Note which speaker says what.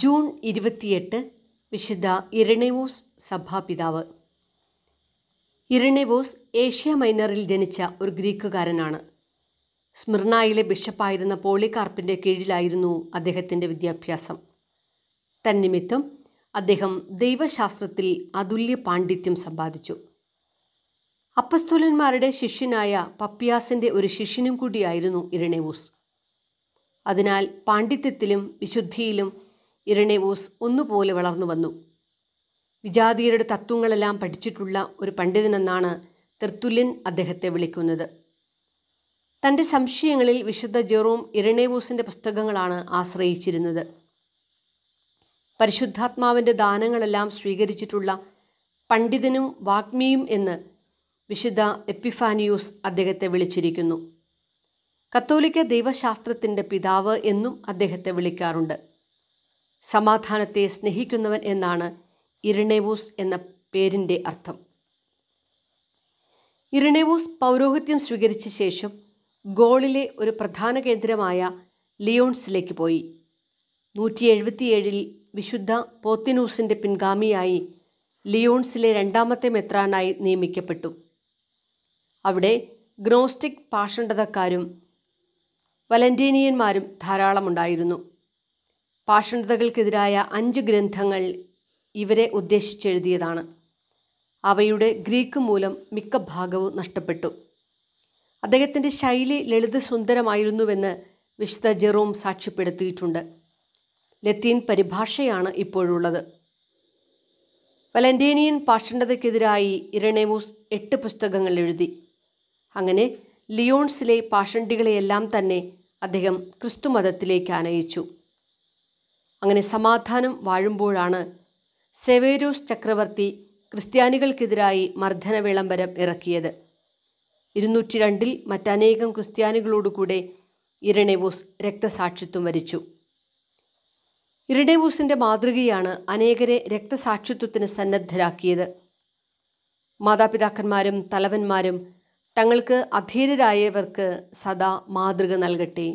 Speaker 1: June ഇരുപത്തിയെട്ട് വിശുദ്ധ ഇരണേവോസ് സഭാപിതാവ് ഇരണേവോസ് Asia മൈനറിൽ ജനിച്ച ഒരു ഗ്രീക്കുകാരനാണ് സ്മിർണായിലെ ബിഷപ്പായിരുന്ന പോളികാർപ്പിൻ്റെ കീഴിലായിരുന്നു അദ്ദേഹത്തിൻ്റെ വിദ്യാഭ്യാസം തന്നിമിത്തം അദ്ദേഹം ദൈവശാസ്ത്രത്തിൽ അതുല്യ പാണ്ഡിത്യം സമ്പാദിച്ചു അപ്പസ്തോലന്മാരുടെ ശിഷ്യനായ പപ്പിയാസിൻ്റെ ഒരു ശിഷ്യനും കൂടിയായിരുന്നു ഇരണേവൂസ് അതിനാൽ പാണ്ഡിത്യത്തിലും വിശുദ്ധിയിലും ഇരണേവോസ് ഒന്നുപോലെ വളർന്നു വന്നു വിജാതീയരുടെ തത്വങ്ങളെല്ലാം പഠിച്ചിട്ടുള്ള ഒരു പണ്ഡിതനെന്നാണ് തെർത്തുല്യൻ അദ്ദേഹത്തെ വിളിക്കുന്നത് തൻ്റെ സംശയങ്ങളിൽ വിശുദ്ധ ജെറോം ഇരണേവൂസിൻ്റെ പുസ്തകങ്ങളാണ് ആശ്രയിച്ചിരുന്നത് പരിശുദ്ധാത്മാവിൻ്റെ ദാനങ്ങളെല്ലാം സ്വീകരിച്ചിട്ടുള്ള പണ്ഡിതനും വാഗ്മിയും എന്ന് വിശുദ്ധ എപ്പിഫാനിയൂസ് അദ്ദേഹത്തെ വിളിച്ചിരിക്കുന്നു കത്തോലിക്ക ദൈവശാസ്ത്രത്തിൻ്റെ പിതാവ് എന്നും അദ്ദേഹത്തെ വിളിക്കാറുണ്ട് സമാധാനത്തെ സ്നേഹിക്കുന്നവൻ എന്നാണ് ഇരണേവൂസ് എന്ന പേരിൻ്റെ അർത്ഥം ഇരണേവൂസ് പൗരോഹിത്യം സ്വീകരിച്ച ശേഷം ഗോളിലെ ഒരു പ്രധാന കേന്ദ്രമായ ലിയോൺസിലേക്ക് പോയി നൂറ്റി എഴുപത്തിയേഴിൽ വിശുദ്ധ പോത്തിനൂസിൻ്റെ പിൻഗാമിയായി ലിയോൺസിലെ രണ്ടാമത്തെ മെത്രാനായി നിയമിക്കപ്പെട്ടു അവിടെ ഗ്നോസ്റ്റിക് പാഷണ്ഡതക്കാരും വലന്റീനിയന്മാരും ധാരാളമുണ്ടായിരുന്നു പാഷണ്ഡതകൾക്കെതിരായ അഞ്ച് ഗ്രന്ഥങ്ങൾ ഇവരെ ഉദ്ദേശിച്ചെഴുതിയതാണ് അവയുടെ ഗ്രീക്ക് മൂലം മിക്ക ഭാഗവും നഷ്ടപ്പെട്ടു അദ്ദേഹത്തിൻ്റെ ശൈലി ലളിത സുന്ദരമായിരുന്നുവെന്ന് വിശുദ്ധ ജെറോം സാക്ഷ്യപ്പെടുത്തിയിട്ടുണ്ട് ലത്തീൻ പരിഭാഷയാണ് ഇപ്പോഴുള്ളത് വലന്റീനിയൻ പാഷണ്ഡതയ്ക്കെതിരായി ഇരണേമൂസ് എട്ട് പുസ്തകങ്ങൾ എഴുതി അങ്ങനെ ലിയോൺസിലെ പാഷണ്ടികളെയെല്ലാം തന്നെ അദ്ദേഹം ക്രിസ്തുമതത്തിലേക്ക് ആനയിച്ചു അങ്ങനെ സമാധാനം വാഴുമ്പോഴാണ് സെവേരൂസ് ചക്രവർത്തി ക്രിസ്ത്യാനികൾക്കെതിരായി മർദ്ദന വിളംബരം ഇറക്കിയത് ഇരുന്നൂറ്റി രണ്ടിൽ മറ്റനേകം ക്രിസ്ത്യാനികളോടുകൂടെ ഇരണേവൂസ് രക്തസാക്ഷിത്വം വരിച്ചു ഇരണേവൂസിൻ്റെ മാതൃകയാണ് അനേകരെ രക്തസാക്ഷിത്വത്തിന് സന്നദ്ധരാക്കിയത് മാതാപിതാക്കന്മാരും തലവന്മാരും തങ്ങൾക്ക് അധീരരായവർക്ക് സദാ മാതൃക നൽകട്ടെ